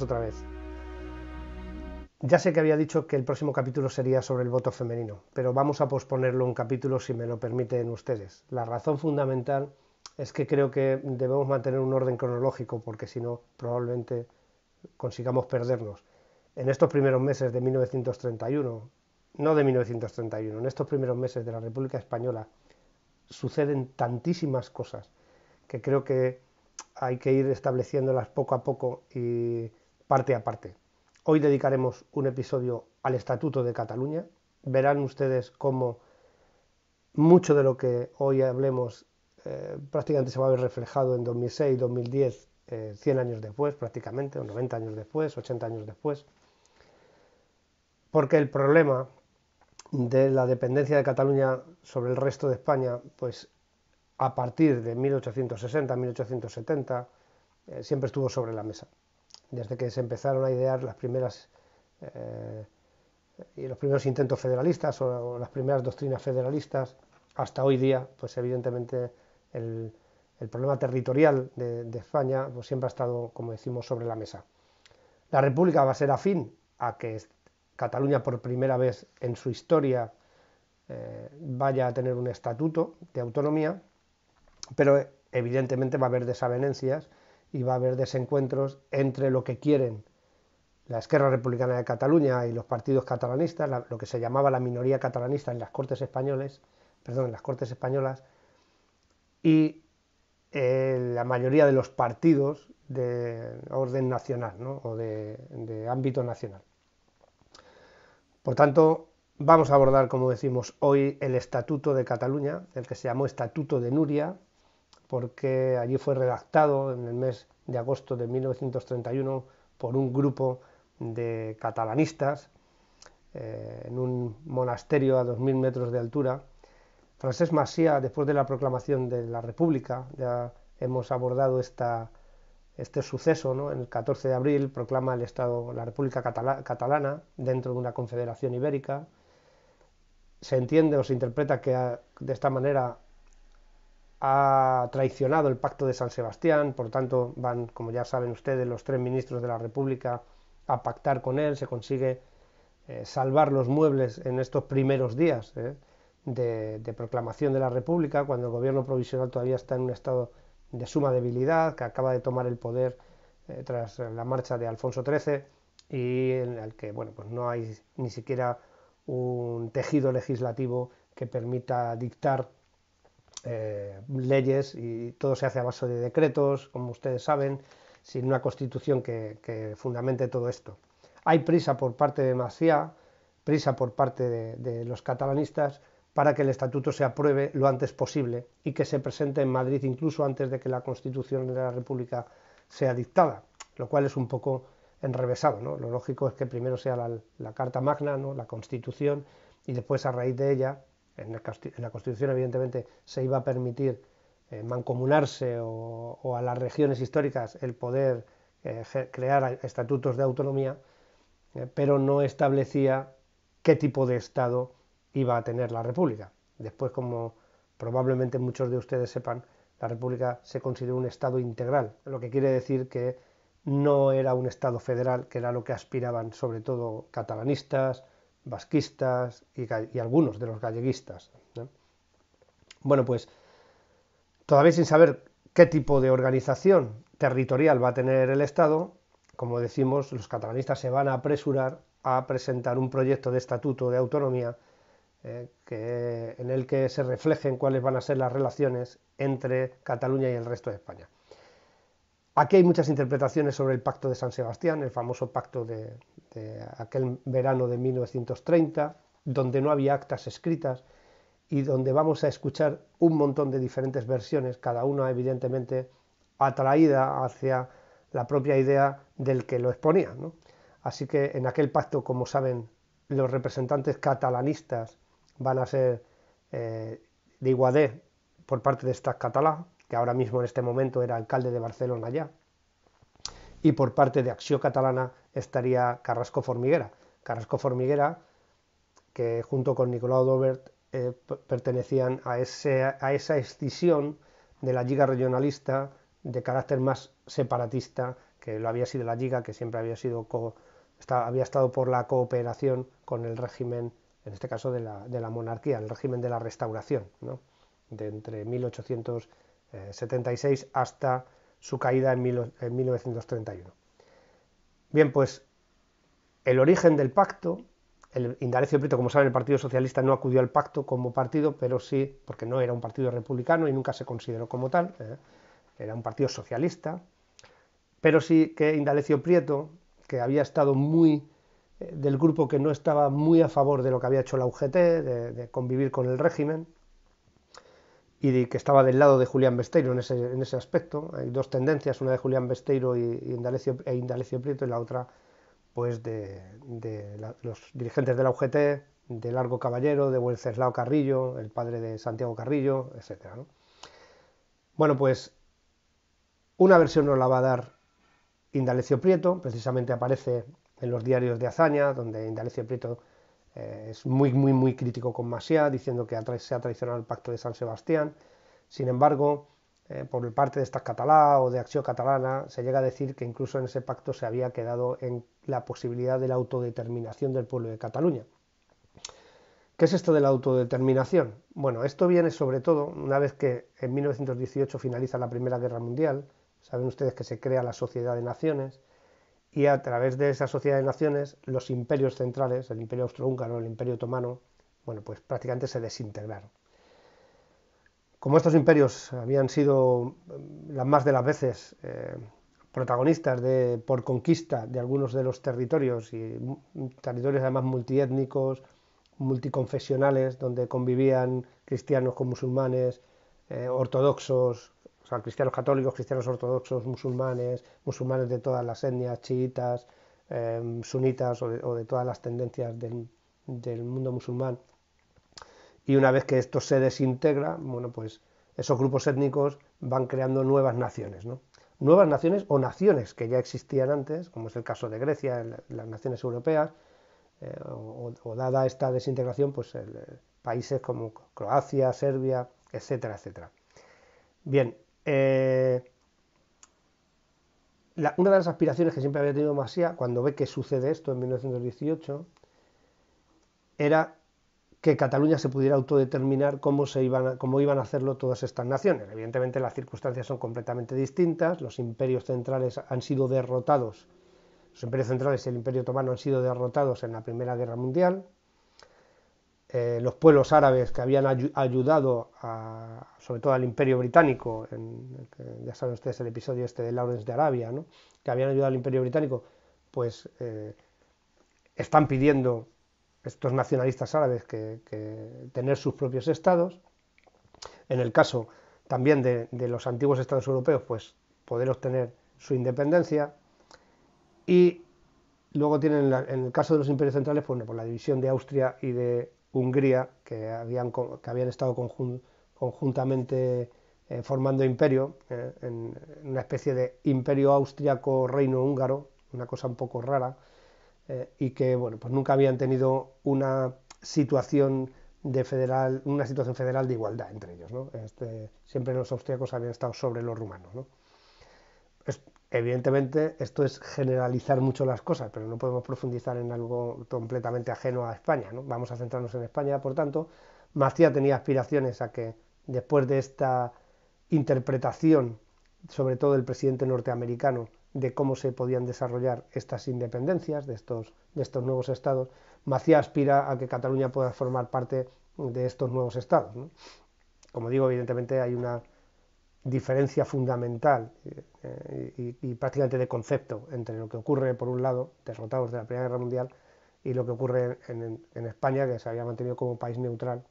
otra vez. Ya sé que había dicho que el próximo capítulo sería sobre el voto femenino, pero vamos a posponerlo un capítulo si me lo permiten ustedes. La razón fundamental es que creo que debemos mantener un orden cronológico porque si no probablemente consigamos perdernos. En estos primeros meses de 1931, no de 1931, en estos primeros meses de la República Española suceden tantísimas cosas que creo que hay que ir estableciéndolas poco a poco y parte a parte. Hoy dedicaremos un episodio al Estatuto de Cataluña. Verán ustedes cómo mucho de lo que hoy hablemos eh, prácticamente se va a ver reflejado en 2006, 2010, 100 años después prácticamente, o 90 años después, 80 años después. Porque el problema de la dependencia de Cataluña sobre el resto de España, pues a partir de 1860, 1870, eh, siempre estuvo sobre la mesa desde que se empezaron a idear las primeras eh, y los primeros intentos federalistas o, las primeras doctrinas federalistas hasta hoy día, pues evidentemente el, problema territorial de, España pues siempre ha estado, como decimos, sobre la mesa. La República va a ser afín a que Cataluña por primera vez en su historia eh, vaya a tener un estatuto de autonomía, pero eh, evidentemente va a haber desavenencias y va a haber desencuentros entre lo que quieren la Esquerra Republicana de Cataluña y los partidos catalanistas, lo que se llamaba la minoría catalanista en las Cortes españoles, perdón, en las Cortes españolas, y eh, la mayoría de los partidos de orden nacional o de, de ámbito nacional. Por tanto, vamos a abordar, como decimos hoy, el Estatuto de Cataluña, el que se llamó Estatuto de Nuria, porque allí fue redactado en el mes de agosto de 1931 por un grupo de catalanistas eh, en un monasterio a 2.000 metros de altura. Francesc Masía, después de la proclamación de la República, ya hemos abordado este suceso, ¿no? el 14 de abril proclama el Estado, la República Catalana dentro de una confederación ibérica. Se entiende o se interpreta que de esta manera ha traicionado el pacto de San Sebastián, por tanto van, como ya saben ustedes, los tres ministros de la República a pactar con él, se consigue eh, salvar los muebles en estos primeros días eh, de, proclamación de la República, cuando el gobierno provisional todavía está en un estado de suma debilidad, que acaba de tomar el poder eh, tras la marcha de Alfonso XIII y en el que bueno, pues no hay ni siquiera un tejido legislativo que permita dictar eh, leyes y todo se hace a base de decretos, como ustedes saben, sin una constitución que, fundamente todo esto. Hay prisa por parte de Maciá, prisa por parte de, los catalanistas para que el estatuto se apruebe lo antes posible y que se presente en Madrid incluso antes de que la constitución de la República sea dictada, lo cual es un poco enrevesado. ¿no? Lo lógico es que primero sea la, la Carta Magna, ¿no? la Constitución, y después a raíz de ella en la Constitución, evidentemente, se iba a permitir eh, mancomunarse o, a las regiones históricas el poder eh, crear estatutos de autonomía, eh, pero no establecía qué tipo de Estado iba a tener la República. Después, como probablemente muchos de ustedes sepan, la República se consideró un Estado integral, lo que quiere decir que no era un Estado federal, que era lo que aspiraban sobre todo catalanistas, vasquistas y, algunos de los galleguistas. Bueno, pues todavía sin saber qué tipo de organización territorial va a tener el Estado, como decimos, los catalanistas se van a apresurar a presentar un proyecto de estatuto de autonomía eh, en el que se reflejen cuáles van a ser las relaciones entre Cataluña y el resto de España. Aquí hay muchas interpretaciones sobre el pacto de San Sebastián, el famoso pacto de, aquel verano de 1930, donde no había actas escritas y donde vamos a escuchar un montón de diferentes versiones, cada una evidentemente atraída hacia la propia idea del que lo exponía. Así que en aquel pacto, como saben, los representantes catalanistas van a ser eh, de Iguadé por parte de estas Catalá, que ahora mismo en este momento era alcalde de Barcelona ya. Y por parte de Acción Catalana estaría Carrasco Formiguera. Carrasco Formiguera, que junto con Nicolau Dobert eh, pertenecían a, ese, a esa escisión de la Liga Regionalista de carácter más separatista que lo había sido la Liga, que siempre había, sido co había estado por la cooperación con el régimen, en este caso de la, monarquía, el régimen de la restauración, de entre 1800 76 eh, hasta su caída en, 1931. Bien, pues el origen del pacto, el Indalecio Prieto, como saben, el Partido Socialista no acudió al pacto como partido, pero sí, porque no era un partido republicano y nunca se consideró como tal, eh, era un partido socialista, pero sí que Indalecio Prieto, que había estado muy eh, del grupo que no estaba muy a favor de lo que había hecho la UGT, de convivir con el régimen, y que estaba del lado de Julián Besteiro en ese, aspecto. Hay dos tendencias, una de Julián Besteiro y, Indalecio, e Indalecio Prieto y la otra pues de, los dirigentes de la UGT, de Largo Caballero, de Wenceslao Carrillo, el padre de Santiago Carrillo, etc. Bueno, pues una versión nos la va a dar Indalecio Prieto, precisamente aparece en los diarios de Hazaña, donde Indalecio Prieto eh, es muy, muy, muy crítico con Masia, diciendo que se ha traicionado el pacto de San Sebastián. Sin embargo, eh, por parte de estas Catalá o de Acción Catalana, se llega a decir que incluso en ese pacto se había quedado en la posibilidad de la autodeterminación del pueblo de Cataluña. ¿Qué es esto de la autodeterminación? Bueno, esto viene sobre todo una vez que en 1918 finaliza la Primera Guerra Mundial, saben ustedes que se crea la Sociedad de Naciones, y a través de esa sociedad de naciones los imperios centrales, el imperio austrohúngaro, el imperio otomano, bueno, pues prácticamente se desintegraron. Como estos imperios habían sido eh, las más de las veces eh, protagonistas de, por conquista de algunos de los territorios, y mm, territorios además multiétnicos, multiconfesionales, donde convivían cristianos con musulmanes, eh, ortodoxos, o sea, cristianos católicos, cristianos ortodoxos, musulmanes, musulmanes de todas las etnias, chiitas, em, sunitas o de, todas las tendencias del, mundo musulmán. Y una vez que esto se desintegra, bueno, pues esos grupos étnicos van creando nuevas naciones, Nuevas naciones o naciones que ya existían antes, como es el caso de Grecia, las naciones europeas, eh, o, dada esta desintegración, pues eh, países como Croacia, Serbia, etcétera, etcétera. Bien, eh, una de las aspiraciones que siempre había tenido Masía, cuando ve que sucede esto en 1918, era que Cataluña se pudiera autodeterminar cómo, se iban cómo iban a hacerlo todas estas naciones. Evidentemente las circunstancias son completamente distintas, los imperios centrales han sido derrotados, los imperios centrales y el imperio otomano han sido derrotados en la Primera Guerra Mundial, eh, los pueblos árabes que habían ayudado a, sobre todo al imperio británico, ya saben ustedes el episodio este de Lawrence de Arabia, ¿no? que habían ayudado al imperio británico, pues eh, están pidiendo estos nacionalistas árabes que, tener sus propios estados. En el caso también de, los antiguos estados europeos, pues poder obtener su independencia. Y luego tienen, en el caso de los imperios centrales, bueno, por pues la división de Austria y de Hungría, que habían, que habían estado conjuntamente eh, formando imperio, eh, en, una especie de imperio austriaco-reino húngaro, una cosa un poco rara, eh, y que bueno, pues nunca habían tenido una situación de federal, una situación federal de igualdad entre ellos. Este, siempre los austriacos habían estado sobre los rumanos. Evidentemente, esto es generalizar mucho las cosas, pero no podemos profundizar en algo completamente ajeno a España. ¿no? Vamos a centrarnos en España, por tanto, Macía tenía aspiraciones a que después de esta interpretación, sobre todo del presidente norteamericano, de cómo se podían desarrollar estas independencias de estos, nuevos estados, Macía aspira a que Cataluña pueda formar parte de estos nuevos estados. Como digo, evidentemente hay una diferencia fundamental eh, eh, y, prácticamente de concepto entre lo que ocurre, por un lado, derrotados de la Primera Guerra Mundial, y lo que ocurre en, España, que se había mantenido como país neutral,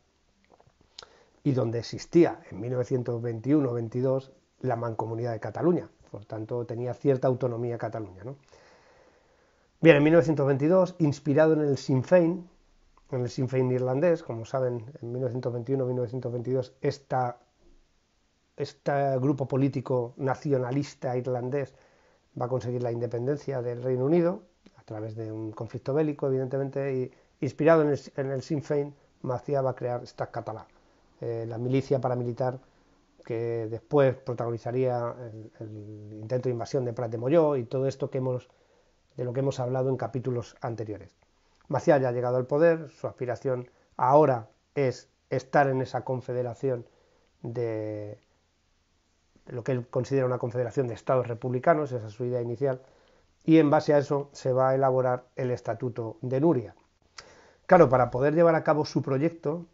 y donde existía en 1921-22 la mancomunidad de Cataluña, por tanto tenía cierta autonomía Cataluña. Bien, en 1922, inspirado en el Sinn Féin, en el Sinn Féin irlandés, como saben, en 1921-1922 esta este grupo político nacionalista irlandés va a conseguir la independencia del Reino Unido, a través de un conflicto bélico, evidentemente, inspirado en el, Sinn Féin, Macía va a crear esta Catalá, eh, la milicia paramilitar que después protagonizaría el, intento de invasión de Prat de Molló y todo esto que hemos, de lo que hemos hablado en capítulos anteriores. Maciá ya ha llegado al poder, su aspiración ahora es estar en esa confederación de, lo que él considera una confederación de estados republicanos, esa es su idea inicial, y en base a eso se va a elaborar el Estatuto de Nuria. Claro, para poder llevar a cabo su proyecto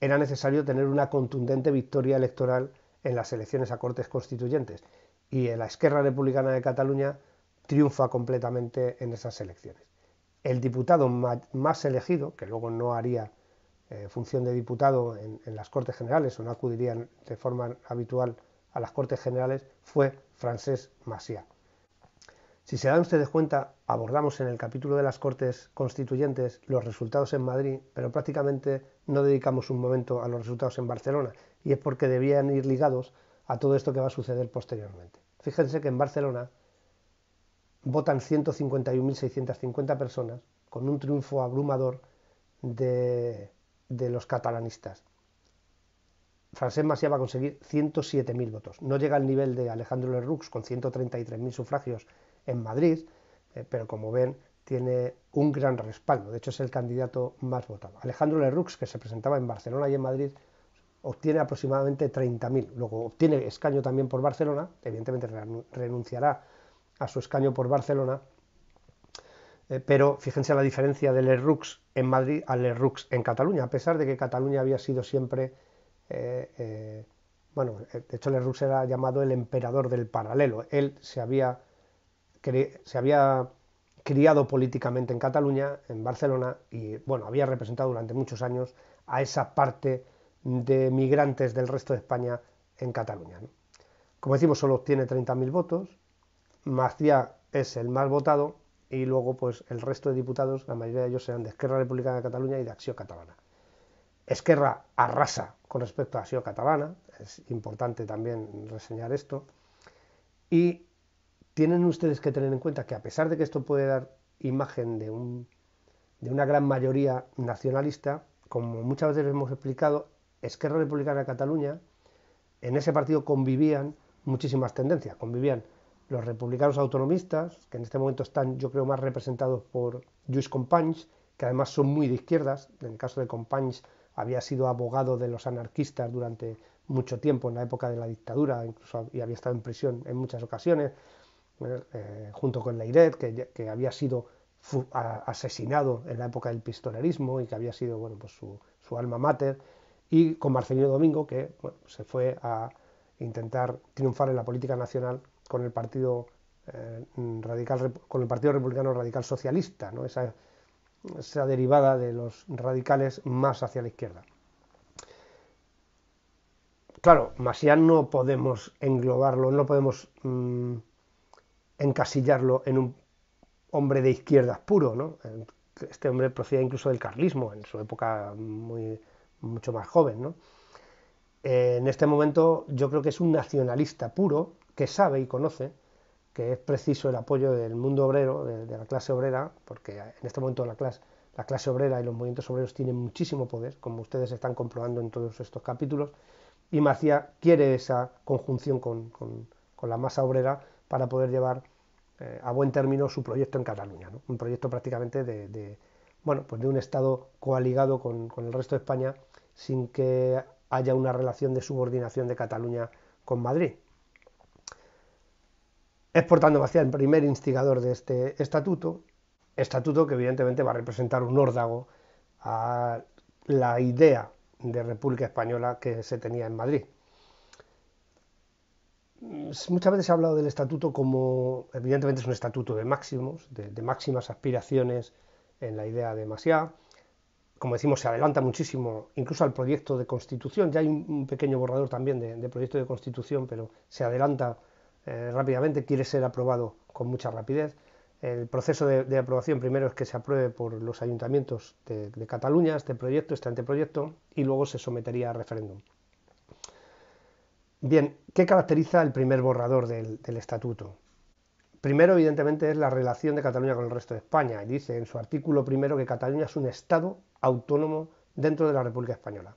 era necesario tener una contundente victoria electoral en las elecciones a Cortes Constituyentes, y la Esquerra Republicana de Cataluña triunfa completamente en esas elecciones. El diputado más elegido, que luego no haría eh, función de diputado en, en, las Cortes Generales o no acudirían de forma habitual a las Cortes Generales fue Francés Masia. Si se dan ustedes cuenta, abordamos en el capítulo de las Cortes Constituyentes los resultados en Madrid, pero prácticamente no dedicamos un momento a los resultados en Barcelona, y es porque debían ir ligados a todo esto que va a suceder posteriormente. Fíjense que en Barcelona votan 151.650 personas con un triunfo abrumador de los catalanistas. Francés Masia va a conseguir 107.000 votos. No llega al nivel de Alejandro Lerroux con 133.000 sufragios en Madrid, eh, pero como ven, tiene un gran respaldo. De hecho, es el candidato más votado. Alejandro Lerroux, que se presentaba en Barcelona y en Madrid, obtiene aproximadamente 30.000. Luego obtiene escaño también por Barcelona, evidentemente renunciará a su escaño por Barcelona, eh, pero fíjense la diferencia de Lerroux en Madrid a Lerroux en Cataluña, a pesar de que Cataluña había sido siempre eh, eh, bueno, eh, de hecho Le era llamado el emperador del paralelo. Él se había, criado políticamente en Cataluña, en Barcelona, y bueno, había representado durante muchos años a esa parte de migrantes del resto de España en Cataluña. Como decimos, solo obtiene 30.000 votos, Maciá es el más votado y luego pues el resto de diputados, la mayoría de ellos serán de Esquerra Republicana de Cataluña y de Acción Catalana. Esquerra arrasa con respecto a la catalana, es importante también reseñar esto, y tienen ustedes que tener en cuenta que a pesar de que esto puede dar imagen de, una gran mayoría nacionalista, como muchas veces hemos explicado, Esquerra Republicana de Cataluña, en ese partido convivían muchísimas tendencias, convivían los republicanos autonomistas, que en este momento están, yo creo, más representados por Lluís Companys, que además son muy de izquierdas, en el caso de Companys había sido abogado de los anarquistas durante mucho tiempo en la época de la dictadura, incluso y había estado en prisión en muchas ocasiones, eh, junto con Leiret, que, había sido asesinado en la época del pistolerismo y que había sido bueno, pues su, alma mater, y con Marcelino Domingo, que se fue a intentar triunfar en la política nacional con el Partido, eh, radical, con el partido Republicano Radical Socialista, ¿no? Esa, esa derivada de los radicales más hacia la izquierda. Claro, masía no podemos englobarlo, no podemos mm, encasillarlo en un hombre de izquierdas puro, ¿no? Este hombre procede incluso del carlismo, en su época muy, mucho más joven, eh, en este momento yo creo que es un nacionalista puro que sabe y conoce que es preciso el apoyo del mundo obrero, de, la clase obrera, porque en este momento la clase, la clase obrera y los movimientos obreros tienen muchísimo poder, como ustedes están comprobando en todos estos capítulos, y Macía quiere esa conjunción con, la masa obrera para poder llevar eh, a buen término su proyecto en Cataluña, un proyecto prácticamente de, bueno, pues de un Estado coaligado con el resto de España sin que haya una relación de subordinación de Cataluña con Madrid. Es por tanto el primer instigador de este estatuto, estatuto que evidentemente va a representar un órdago a la idea de República Española que se tenía en Madrid. Muchas veces se ha hablado del estatuto como, evidentemente es un estatuto de máximos, de, máximas aspiraciones en la idea de Maciá. Como decimos, se adelanta muchísimo, incluso al proyecto de constitución. Ya hay un, pequeño borrador también de proyecto de constitución, pero se adelanta eh, rápidamente, quiere ser aprobado con mucha rapidez. El proceso de, aprobación primero es que se apruebe por los ayuntamientos de, Cataluña este proyecto, este anteproyecto, y luego se sometería a referéndum. Bien, ¿qué caracteriza el primer borrador del, del, estatuto? Primero, evidentemente, es la relación de Cataluña con el resto de España. Y dice en su artículo primero que Cataluña es un Estado autónomo dentro de la República Española.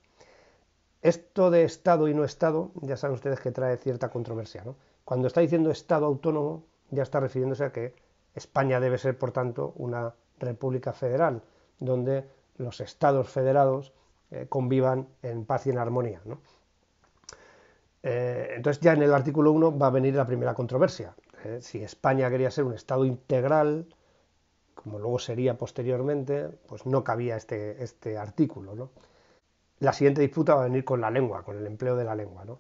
Esto de Estado y no Estado, ya saben ustedes que trae cierta controversia, ¿no? Cuando está diciendo Estado autónomo, ya está refiriéndose a que España debe ser, por tanto, una república federal, donde los estados federados eh, convivan en paz y en armonía. Eh, entonces ya en el artículo 1 va a venir la primera controversia. Eh, si España quería ser un estado integral, como luego sería posteriormente, pues no cabía este, este artículo. La siguiente disputa va a venir con la lengua, con el empleo de la lengua. ¿no?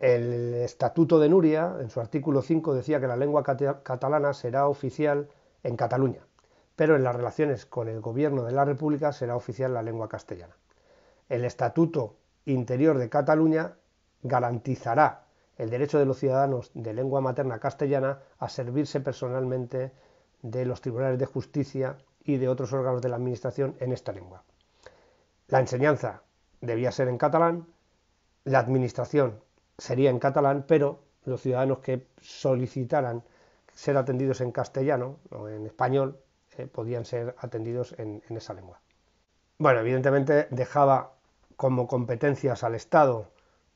El Estatuto de Nuria, en su artículo 5, decía que la lengua catalana será oficial en Cataluña, pero en las relaciones con el gobierno de la República será oficial la lengua castellana. El Estatuto Interior de Cataluña garantizará el derecho de los ciudadanos de lengua materna castellana a servirse personalmente de los tribunales de justicia y de otros órganos de la Administración en esta lengua. La enseñanza debía ser en catalán, la administración sería en catalán, pero los ciudadanos que solicitaran ser atendidos en castellano o en español eh, podían ser atendidos en, en esa lengua. Bueno, evidentemente dejaba como competencias al Estado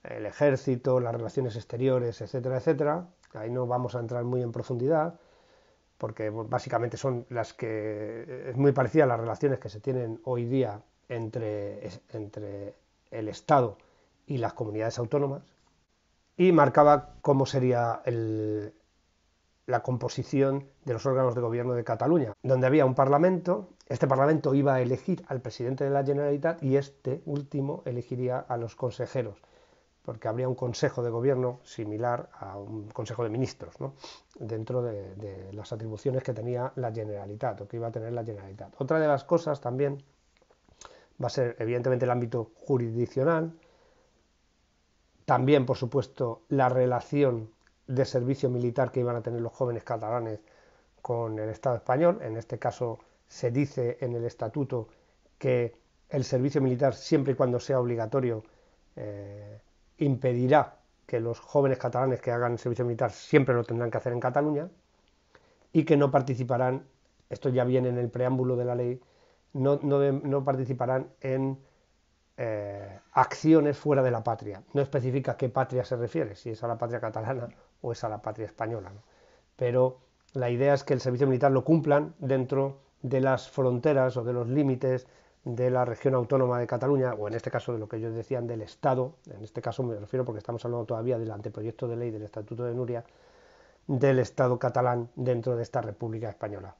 el ejército, las relaciones exteriores, etcétera, etcétera. Ahí no vamos a entrar muy en profundidad porque básicamente son las que es muy parecida a las relaciones que se tienen hoy día entre, entre el Estado y las comunidades autónomas y marcaba cómo sería la composición de los órganos de gobierno de Cataluña, donde había un parlamento, este parlamento iba a elegir al presidente de la Generalitat y este último elegiría a los consejeros, porque habría un consejo de gobierno similar a un consejo de ministros, dentro de, de las atribuciones que tenía la Generalitat o que iba a tener la Generalitat. Otra de las cosas también va a ser evidentemente el ámbito jurisdiccional, también, por supuesto, la relación de servicio militar que iban a tener los jóvenes catalanes con el Estado español. En este caso se dice en el estatuto que el servicio militar, siempre y cuando sea obligatorio, eh, impedirá que los jóvenes catalanes que hagan servicio militar siempre lo tendrán que hacer en Cataluña y que no participarán, esto ya viene en el preámbulo de la ley, no participarán en eh, acciones fuera de la patria. No especifica qué patria se refiere, si es a la patria catalana o es a la patria española. Pero la idea es que el servicio militar lo cumplan dentro de las fronteras o de los límites de la región autónoma de Cataluña, o en este caso de lo que ellos decían del Estado, en este caso me refiero porque estamos hablando todavía del anteproyecto de ley del Estatuto de Nuria, del Estado catalán dentro de esta República Española.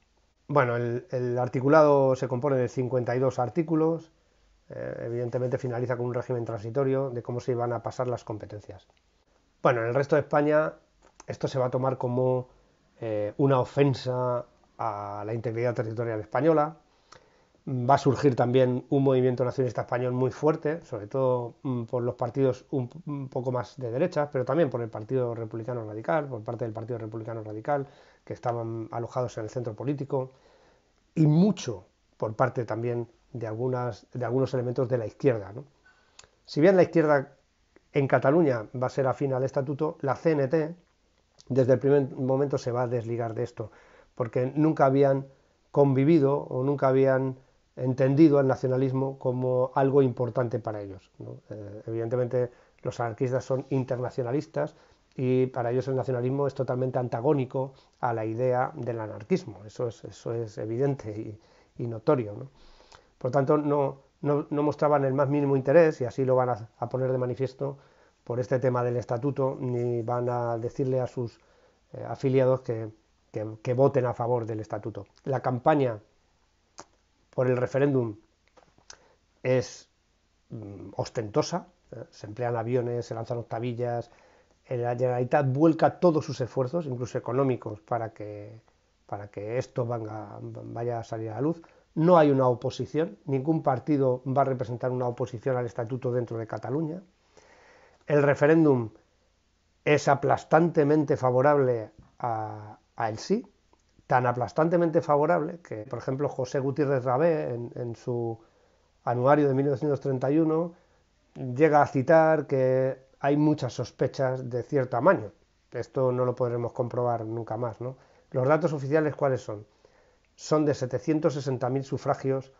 Bueno, el articulado se compone de 52 artículos, eh, evidentemente finaliza con un régimen transitorio de cómo se iban a pasar las competencias. Bueno, en el resto de España esto se va a tomar como eh, una ofensa a la integridad territorial española. Va a surgir también un movimiento nacionalista español muy fuerte, sobre todo mm, por los partidos un, poco más de derecha, pero también por el Partido Republicano Radical, por parte del Partido Republicano Radical, que estaban alojados en el centro político, y mucho por parte también de, algunas, de algunos elementos de la izquierda. ¿no? Si bien la izquierda en Cataluña va a ser afín al estatuto, la CNT desde el primer momento se va a desligar de esto, porque nunca habían convivido o nunca habían entendido el nacionalismo como algo importante para ellos. Eh, evidentemente los anarquistas son internacionalistas y para ellos el nacionalismo es totalmente antagónico a la idea del anarquismo, eso es, eso es evidente y, y notorio. ¿no? Por tanto, no, mostraban el más mínimo interés, y así lo van a, poner de manifiesto por este tema del estatuto, ni van a decirle a sus eh, afiliados que, voten a favor del estatuto. La campaña por el referéndum es mm, ostentosa, eh, se emplean aviones, se lanzan octavillas, la Generalitat vuelca todos sus esfuerzos, incluso económicos, para que, para que esto vaya a salir a la luz no hay una oposición, ningún partido va a representar una oposición al estatuto dentro de Cataluña. El referéndum es aplastantemente favorable a, él sí, tan aplastantemente favorable que, por ejemplo, José Gutiérrez Rabé, en, su anuario de 1931, llega a citar que hay muchas sospechas de cierto tamaño. Esto no lo podremos comprobar nunca más. ¿no? ¿Los datos oficiales cuáles son? son de 760.000 sufragios,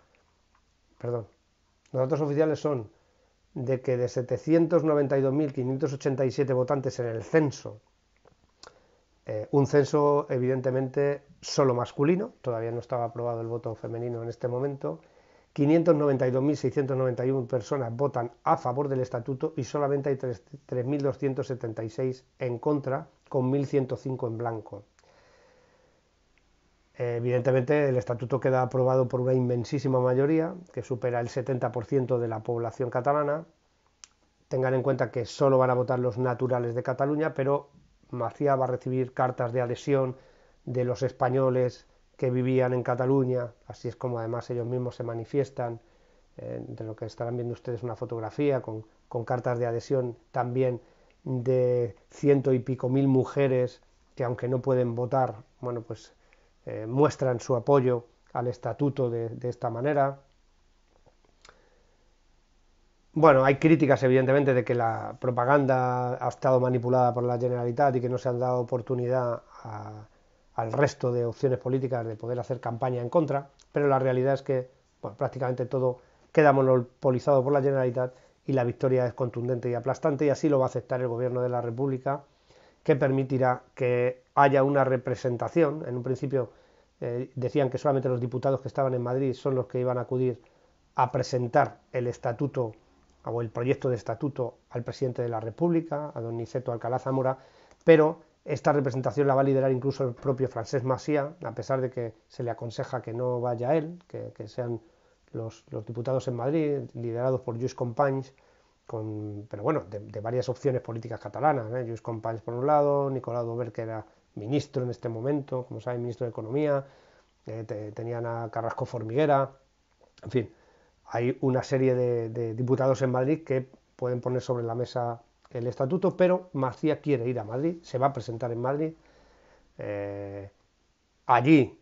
perdón, los datos oficiales son de que de 792.587 votantes en el censo, eh, un censo evidentemente solo masculino, todavía no estaba aprobado el voto femenino en este momento, 592.691 personas votan a favor del estatuto y solamente hay 3.276 en contra, con 1.105 en blanco. Eh, evidentemente, el estatuto queda aprobado por una inmensísima mayoría, que supera el 70% de la población catalana. Tengan en cuenta que solo van a votar los naturales de Cataluña, pero Macía va a recibir cartas de adhesión de los españoles que vivían en Cataluña, así es como además ellos mismos se manifiestan, eh, de lo que estarán viendo ustedes una fotografía con, con cartas de adhesión también de ciento y pico mil mujeres que aunque no pueden votar, bueno, pues eh, muestran su apoyo al estatuto de, esta manera. Bueno, hay críticas evidentemente de que la propaganda ha estado manipulada por la Generalitat y que no se han dado oportunidad al resto de opciones políticas de poder hacer campaña en contra, pero la realidad es que prácticamente todo queda monopolizado por la Generalitat y la victoria es contundente y aplastante y así lo va a aceptar el gobierno de la República que permitirá que haya una representación, en un principio eh, decían que solamente los diputados que estaban en Madrid son los que iban a acudir a presentar el estatuto o el proyecto de estatuto al presidente de la República, a don Niceto Alcalá Zamora, pero esta representación la va a liderar incluso el propio francés Masía, a pesar de que se le aconseja que no vaya él, que, sean los, diputados en Madrid, liderados por Lluís Companys, con, pero bueno, de, varias opciones políticas catalanas, ¿eh? Lluís Companys por un lado, Nicolau Dober que era ministro en este momento, como saben, ministro de Economía, eh, tenían a Carrasco Formiguera, en fin, hay una serie de, diputados en Madrid que pueden poner sobre la mesa el estatuto, pero Macía quiere ir a Madrid, se va a presentar en Madrid. Eh, allí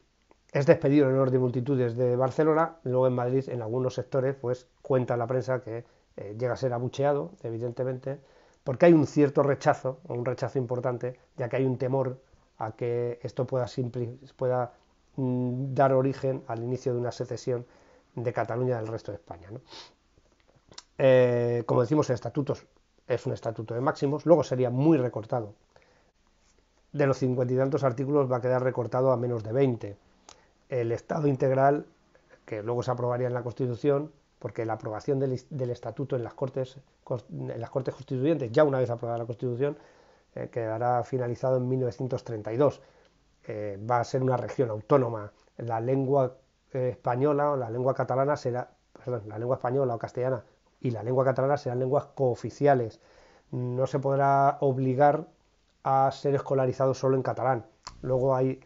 es despedido en honor de multitudes de Barcelona, luego en Madrid, en algunos sectores, pues cuenta la prensa que eh, llega a ser abucheado, evidentemente, porque hay un cierto rechazo, un rechazo importante, ya que hay un temor a que esto pueda, pueda mm, dar origen al inicio de una secesión de Cataluña del resto de España. Eh, como decimos, el estatuto es un estatuto de máximos, luego sería muy recortado. De los cincuenta y tantos artículos va a quedar recortado a menos de 20. El Estado integral, que luego se aprobaría en la Constitución, porque la aprobación del, del estatuto en las, cortes, en las Cortes Constituyentes, ya una vez aprobada la Constitución, eh, quedará finalizado en 1932. Eh, va a ser una región autónoma. La lengua eh, española o la lengua catalana será, la lengua española o castellana y la lengua catalana serán lenguas cooficiales. No se podrá obligar a ser escolarizado solo en catalán. Luego hay,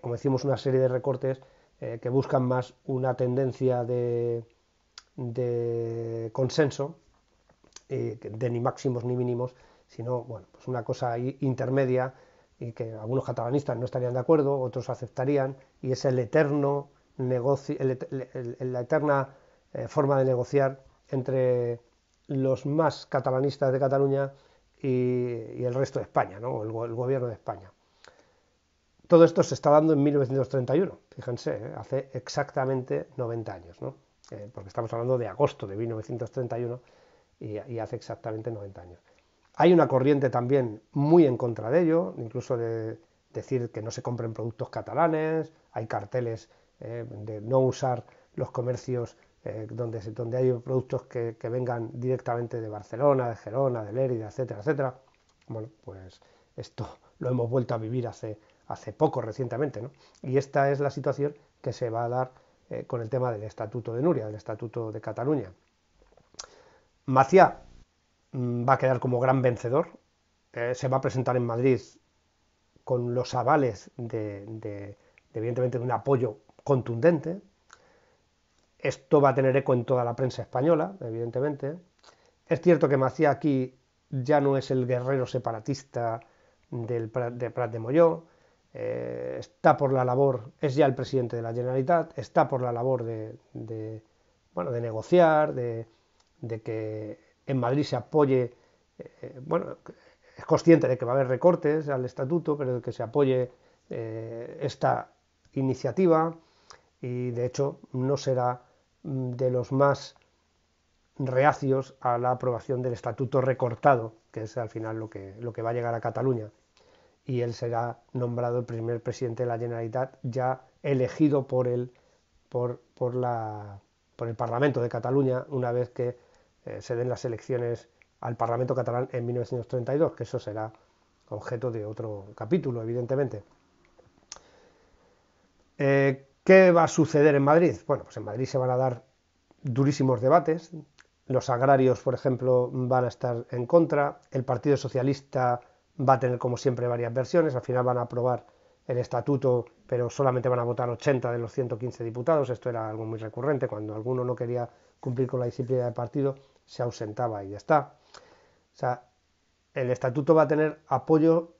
como decimos, una serie de recortes que buscan más una tendencia de, consenso, de ni máximos ni mínimos, sino bueno, pues una cosa intermedia y que algunos catalanistas no estarían de acuerdo, otros aceptarían, y es el eterno negocio, la eterna eh, forma de negociar entre los más catalanistas de Cataluña y, el resto de España, ¿no? el, gobierno de España. Todo esto se está dando en 1931, fíjense, ¿eh? hace exactamente 90 años, ¿no? Eh, porque estamos hablando de agosto de 1931 y, y hace exactamente 90 años. Hay una corriente también muy en contra de ello, incluso de decir que no se compren productos catalanes, hay carteles eh, de no usar los comercios eh, donde, donde, hay productos que, vengan directamente de Barcelona, de Gerona, de Lérida, etcétera, etcétera. Bueno, pues esto lo hemos vuelto a vivir hace, hace poco, recientemente, Y esta es la situación que se va a dar eh, con el tema del Estatuto de Nuria, del Estatuto de Cataluña. Maciá, Mm, va a quedar como gran vencedor. Eh, se va a presentar en Madrid con los avales de, evidentemente de un apoyo contundente. Esto va a tener eco en toda la prensa española, evidentemente. Es cierto que Macía aquí ya no es el guerrero separatista de Prat de Molló, eh, está por la labor, es ya el presidente de la Generalitat, está por la labor de, bueno, de negociar, de, de que en Madrid se apoye, eh, bueno, es consciente de que va a haber recortes al estatuto, pero que se apoye eh, esta iniciativa y de hecho no será mm, de los más reacios a la aprobación del estatuto recortado, que es al final lo que, lo que va a llegar a Cataluña. Y él será nombrado el primer presidente de la Generalitat, ya elegido por por, por, la, por el Parlamento de Cataluña, una vez que eh, se den las elecciones al Parlamento catalán en 1932, que eso será objeto de otro capítulo, evidentemente. Eh, ¿Qué va a suceder en Madrid? Bueno, pues en Madrid se van a dar durísimos debates. Los agrarios, por ejemplo, van a estar en contra. El Partido Socialista va a tener, como siempre, varias versiones. Al final van a aprobar el estatuto, pero solamente van a votar 80 de los 115 diputados. Esto era algo muy recurrente. Cuando alguno no quería cumplir con la disciplina del partido, se ausentaba y ya está. O sea, el estatuto va a tener apoyo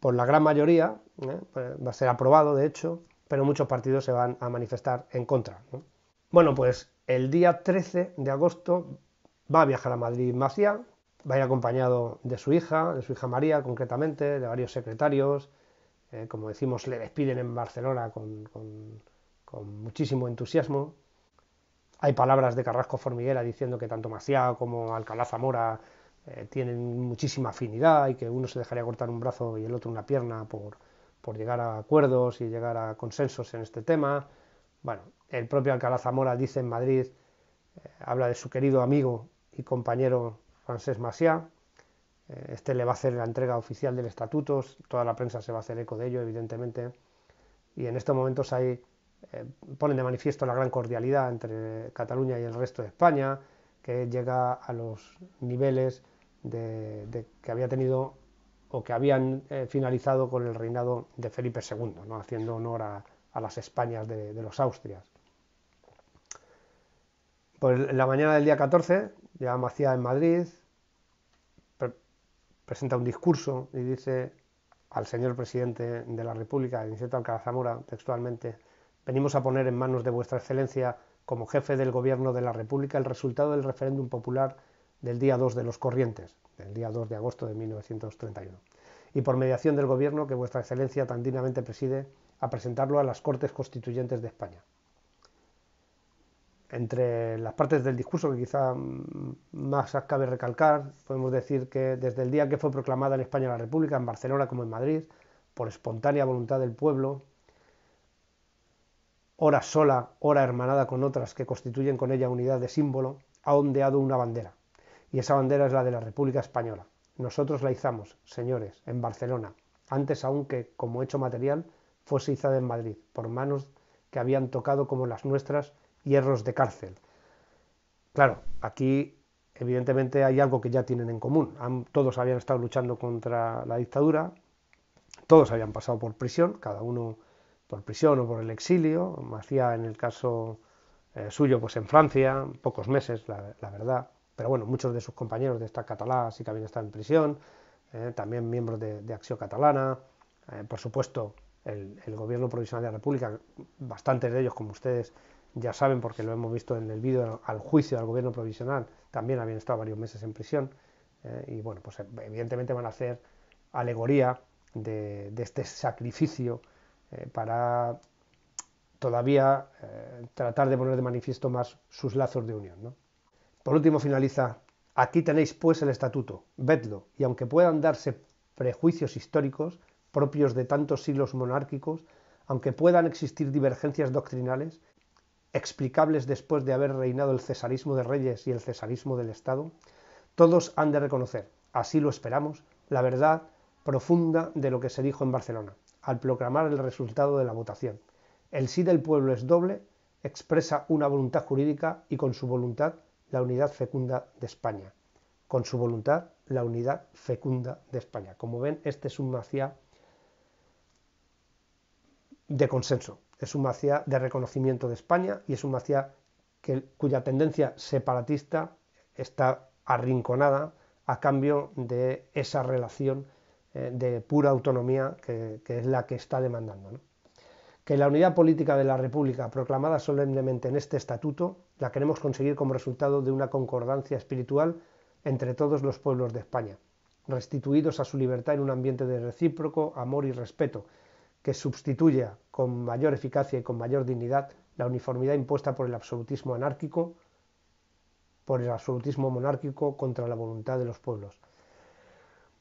por la gran mayoría, ¿eh? Eh, va a ser aprobado de hecho, pero muchos partidos se van a manifestar en contra. Bueno, pues el día 13 de agosto va a viajar a Madrid Maciá, va a ir acompañado de su hija, de su hija María concretamente, de varios secretarios, eh, como decimos, le despiden en Barcelona con, con muchísimo entusiasmo. Hay palabras de Carrasco Formiguera diciendo que tanto Maciá como Alcalá Zamora eh, tienen muchísima afinidad y que uno se dejaría cortar un brazo y el otro una pierna por, llegar a acuerdos y llegar a consensos en este tema. Bueno, el propio Alcalá Zamora dice en Madrid, eh, habla de su querido amigo y compañero Francés Maciá, eh, este le va a hacer la entrega oficial del estatuto, toda la prensa se va a hacer eco de ello, evidentemente. Y en estos momentos hay eh, ponen de manifiesto la gran cordialidad entre Cataluña y el resto de España, que llega a los niveles que había tenido o que habían eh, finalizado con el reinado de Felipe II, haciendo honor a, las Españas de, los Austrias. Pues en la mañana del día 14, ya Macías en Madrid presenta un discurso y dice al señor presidente de la República, Aniceto Alcalá Zamora, textualmente, Venimos a poner en manos de vuestra excelencia, como jefe del Gobierno de la República, el resultado del referéndum popular del día 2 de los Corrientes, del día 2 de agosto de 1931, y por mediación del Gobierno que vuestra excelencia tan dignamente preside, a presentarlo a las Cortes Constituyentes de España. Entre las partes del discurso que quizá más cabe recalcar, podemos decir que desde el día que fue proclamada en España la República, en Barcelona como en Madrid, por espontánea voluntad del pueblo, hora sola, hora hermanada con otras que constituyen con ella unidad de símbolo, ha ondeado una bandera, y esa bandera es la de la República Española. Nosotros la izamos, señores, en Barcelona, antes aún que, como hecho material, fuese izada en Madrid, por manos que habían tocado como las nuestras hierros de cárcel. Claro, aquí evidentemente hay algo que ya tienen en común. todos habían estado luchando contra la dictadura, todos habían pasado por prisión, cada uno por prisión o por el exilio, hacía en el caso eh, suyo pues en Francia, pocos meses, la, verdad, pero bueno, muchos de sus compañeros de esta catalá sí que habían estado en prisión, eh, también miembros de, Acción Catalana, eh, por supuesto el, gobierno provisional de la República, bastantes de ellos como ustedes ya saben porque lo hemos visto en el vídeo al juicio del gobierno provisional, también habían estado varios meses en prisión y bueno, pues evidentemente van a hacer alegoría de este sacrificio eh, para todavía eh, tratar de poner de manifiesto más sus lazos de unión. Por último, finaliza, aquí tenéis pues el estatuto, vedlo, y aunque puedan darse prejuicios históricos propios de tantos siglos monárquicos, aunque puedan existir divergencias doctrinales, explicables después de haber reinado el cesarismo de reyes y el cesarismo del Estado, todos han de reconocer, así lo esperamos, la verdad profunda de lo que se dijo en Barcelona, al proclamar el resultado de la votación. El sí del pueblo es doble, expresa una voluntad jurídica y con su voluntad la unidad fecunda de España. Con su voluntad la unidad fecunda de España. Como ven, este es un mafia de consenso, es un mafía de reconocimiento de España y es un mafía cuya tendencia separatista está arrinconada a cambio de esa relación eh, de pura autonomía que, es la que está demandando. Que la unidad política de la República, proclamada solemnemente en este estatuto, la queremos conseguir como resultado de una concordancia espiritual entre todos los pueblos de España, restituidos a su libertad en un ambiente de recíproco amor y respeto, que sustituya con mayor eficacia y con mayor dignidad la uniformidad impuesta por el absolutismo anárquico, por el absolutismo monárquico contra la voluntad de los pueblos,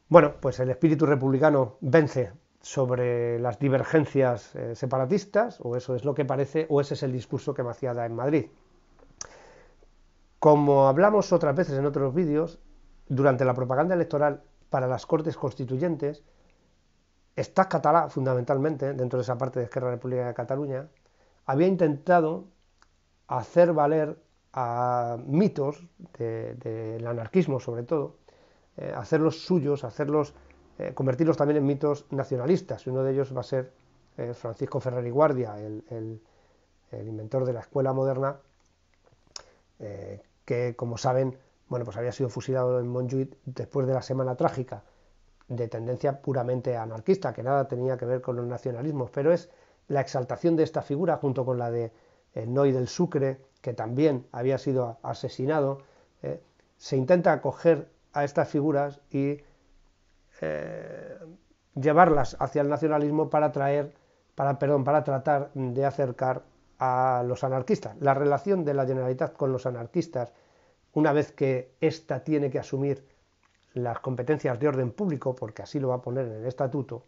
bueno, pues el espíritu republicano vence sobre las divergencias eh, separatistas, o eso es lo que parece, o ese es el discurso que Macía da en Madrid. Como hablamos otras veces en otros vídeos, durante la propaganda electoral para las Cortes Constituyentes, está Catalá, fundamentalmente, dentro de esa parte de Esquerra Republicana de Cataluña, había intentado hacer valer a mitos del anarquismo, sobre todo, eh, hacerlos suyos, hacerlos, eh, convertirlos también en mitos nacionalistas. Uno de ellos va a ser eh, Francisco Ferrer Guardia, el, inventor de la escuela moderna, que, como saben, bueno, pues había sido fusilado en Montjuic después de la Semana Trágica, de tendencia puramente anarquista, que nada tenía que ver con los nacionalismos, pero es la exaltación de esta figura junto con la de Noy del Sucre, que también había sido asesinado, se intenta acoger a estas figuras y eh, llevarlas hacia el nacionalismo para traer, para, para tratar de acercar a los anarquistas. La relación de la Generalitat con los anarquistas, una vez que ésta tiene que asumir las competencias de orden público, porque así lo va a poner en el estatuto,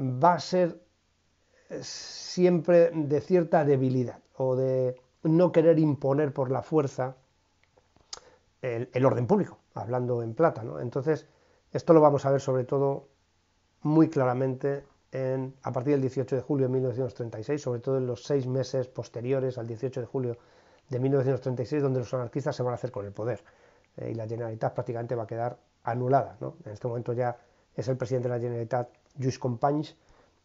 va a ser eh, siempre de cierta debilidad o de no querer imponer por la fuerza el, orden público, hablando en plata. ¿no? Entonces, esto lo vamos a ver sobre todo muy claramente a partir del 18 de julio de 1936, sobre todo en los seis meses posteriores al 18 de julio de 1936, donde los anarquistas se van a hacer con el poder eh, y la Generalitat prácticamente va a quedar anulada. ¿no? En este momento ya es el presidente de la Generalitat, Lluís Companys,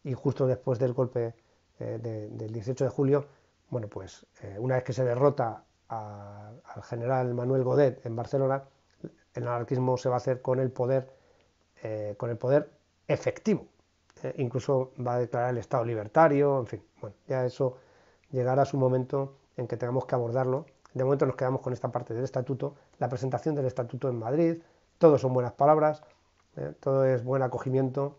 y justo después del golpe eh, del 18 de julio, bueno, pues eh, una vez que se derrota al general Manuel Godet en Barcelona, el anarquismo se va a hacer con el poder, eh, con el poder efectivo. Eh, incluso va a declarar el Estado libertario, en fin, bueno, ya eso llegará a su momento en que tengamos que abordarlo. De momento nos quedamos con esta parte del estatuto, la presentación del estatuto en Madrid, todo son buenas palabras, eh, todo es buen acogimiento,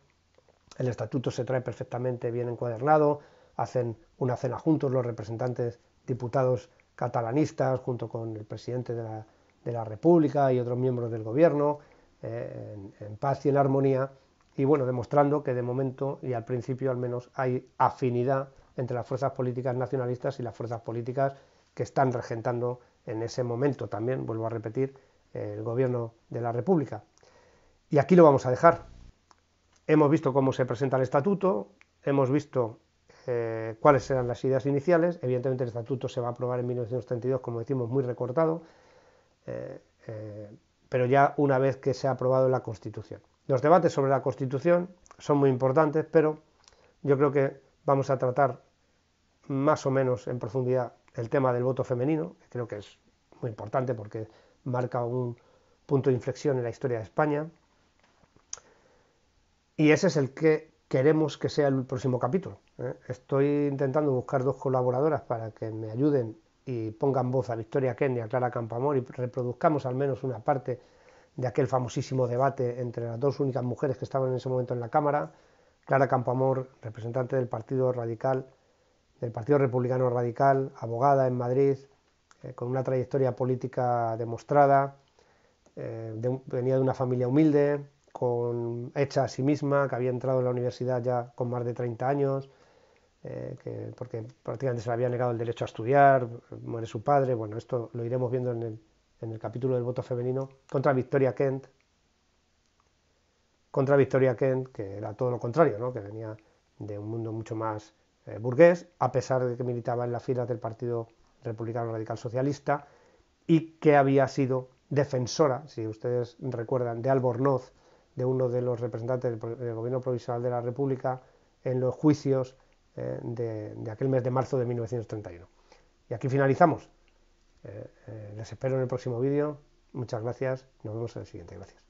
el estatuto se trae perfectamente bien encuadernado, hacen una cena juntos los representantes diputados catalanistas junto con el presidente de la, de la República y otros miembros del gobierno, eh, en, en, paz y en armonía, y bueno, demostrando que de momento y al principio al menos hay afinidad entre las fuerzas políticas nacionalistas y las fuerzas políticas que están regentando en ese momento también, vuelvo a repetir, el gobierno de la República. Y aquí lo vamos a dejar. Hemos visto cómo se presenta el estatuto, hemos visto eh, cuáles serán las ideas iniciales. Evidentemente el estatuto se va a aprobar en 1932, como decimos, muy recortado, eh, eh, pero ya una vez que se ha aprobado la Constitución. Los debates sobre la Constitución son muy importantes, pero yo creo que vamos a tratar más o menos en profundidad el tema del voto femenino, que creo que es muy importante porque marca un punto de inflexión en la historia de España. Y ese es el que queremos que sea el próximo capítulo. ¿eh? Estoy intentando buscar dos colaboradoras para que me ayuden y pongan voz a Victoria Kennedy, a Clara Campamor y reproduzcamos al menos una parte de aquel famosísimo debate entre las dos únicas mujeres que estaban en ese momento en la Cámara, Clara Campamor, representante del Partido Radical, del Partido Republicano Radical, abogada en Madrid, eh, con una trayectoria política demostrada, eh, venía de una familia humilde, con, hecha a sí misma, que había entrado en la universidad ya con más de 30 años, eh, porque prácticamente se le había negado el derecho a estudiar, muere su padre, bueno, esto lo iremos viendo en el, capítulo del voto femenino, contra Victoria Kent, contra Victoria Kent, que era todo lo contrario, ¿no? que venía de un mundo mucho más eh, burgués, a pesar de que militaba en las filas del Partido Republicano Radical Socialista y que había sido defensora, si ustedes recuerdan, de Albornoz de uno de los representantes del, Gobierno Provisional de la República en los juicios eh, de, aquel mes de marzo de 1931. Y aquí finalizamos. Eh, eh, les espero en el próximo vídeo. Muchas gracias. Nos vemos en el siguiente. Gracias.